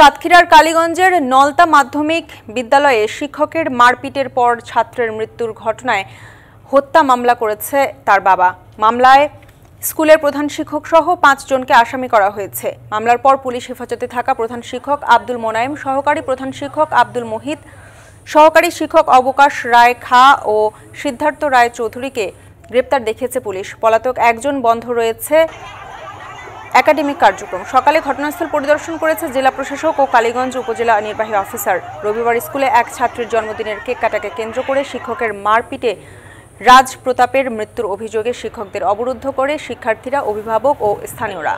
সাতক্ষীরার কালীগঞ্জের নলতা মাধ্যমিক বিদ্যালয়ে শিক্ষকের মারপিটের পর ছাত্রের মৃত্যুর ঘটনায় হত্যা মামলা করেছে তার বাবা মামলায় স্কুলের প্রধান শিক্ষক সহ পাঁচজনকে আসামি করা হয়েছে মামলার পর পুলিশ হেফাজতে থাকা প্রধান শিক্ষক আব্দুল মোনায়েম সহকারী প্রধান শিক্ষক আব্দুল মোহিত সহকারী শিক্ষক অবকাশ রায় খা ও সিদ্ধার্থ রায় চৌধুরীকে গ্রেপ্তার দেখিয়েছে পুলিশ পলাতক একজন বন্ধ রয়েছে একাডেমিক কার্যক্রম সকালে ঘটনাস্থল পরিদর্শন করেছে জেলা প্রশাসক ও কালীগঞ্জ উপজেলা নির্বাহী অফিসার রবিবার স্কুলে এক ছাত্রের জন্মদিনের কেক কাটাকে কেন্দ্র করে শিক্ষকের মারপিটে রাজ প্রতাপের মৃত্যুর অভিযোগে শিক্ষকদের অবরুদ্ধ করে শিক্ষার্থীরা অভিভাবক ও স্থানীয়রা